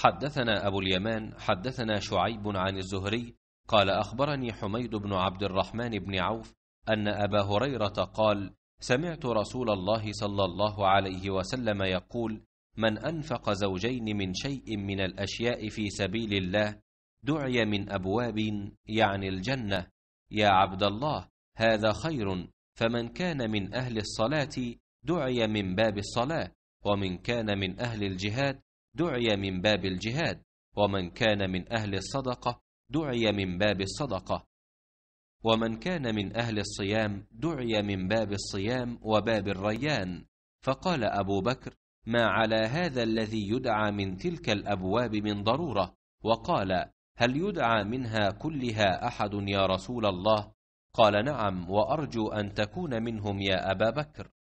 حدثنا أبو اليمان حدثنا شعيب عن الزهري قال أخبرني حميد بن عبد الرحمن بن عوف أن أبا هريرة قال سمعت رسول الله صلى الله عليه وسلم يقول من أنفق زوجين من شيء من الأشياء في سبيل الله دعي من أبواب يعني الجنة يا عبد الله هذا خير فمن كان من أهل الصلاة دعي من باب الصلاة ومن كان من أهل الجهاد دعي من باب الجهاد ومن كان من أهل الصدقة دعي من باب الصدقة ومن كان من أهل الصيام دعي من باب الصيام وباب الريان فقال أبو بكر ما على هذا الذي يدعى من تلك الأبواب من ضرورة وقال هل يدعى منها كلها أحد يا رسول الله قال نعم وأرجو أن تكون منهم يا أبا بكر